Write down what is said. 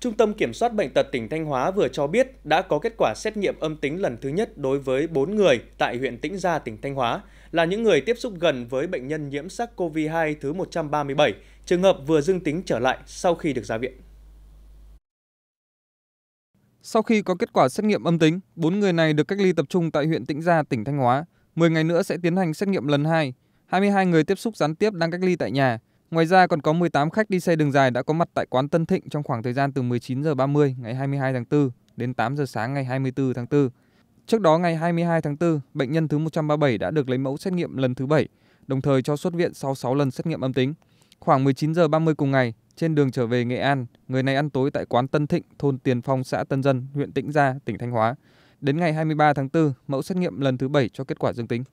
Trung tâm Kiểm soát Bệnh tật tỉnh Thanh Hóa vừa cho biết đã có kết quả xét nghiệm âm tính lần thứ nhất đối với 4 người tại huyện Tĩnh Gia, tỉnh Thanh Hóa, là những người tiếp xúc gần với bệnh nhân nhiễm SARS-CoV-2 thứ 137, trường hợp vừa dương tính trở lại sau khi được ra viện. Sau khi có kết quả xét nghiệm âm tính, 4 người này được cách ly tập trung tại huyện Tĩnh Gia, tỉnh Thanh Hóa. 10 ngày nữa sẽ tiến hành xét nghiệm lần 2. 22 người tiếp xúc gián tiếp đang cách ly tại nhà, Ngoài ra còn có 18 khách đi xe đường dài đã có mặt tại quán Tân Thịnh trong khoảng thời gian từ 19 h 30 ngày 22 tháng 4 đến 8 giờ sáng ngày 24 tháng 4. Trước đó ngày 22 tháng 4, bệnh nhân thứ 137 đã được lấy mẫu xét nghiệm lần thứ 7, đồng thời cho xuất viện sau 6 lần xét nghiệm âm tính. Khoảng 19 h 30 cùng ngày, trên đường trở về Nghệ An, người này ăn tối tại quán Tân Thịnh, thôn Tiền Phong, xã Tân Dân, huyện Tĩnh Gia, tỉnh Thanh Hóa. Đến ngày 23 tháng 4, mẫu xét nghiệm lần thứ 7 cho kết quả dương tính.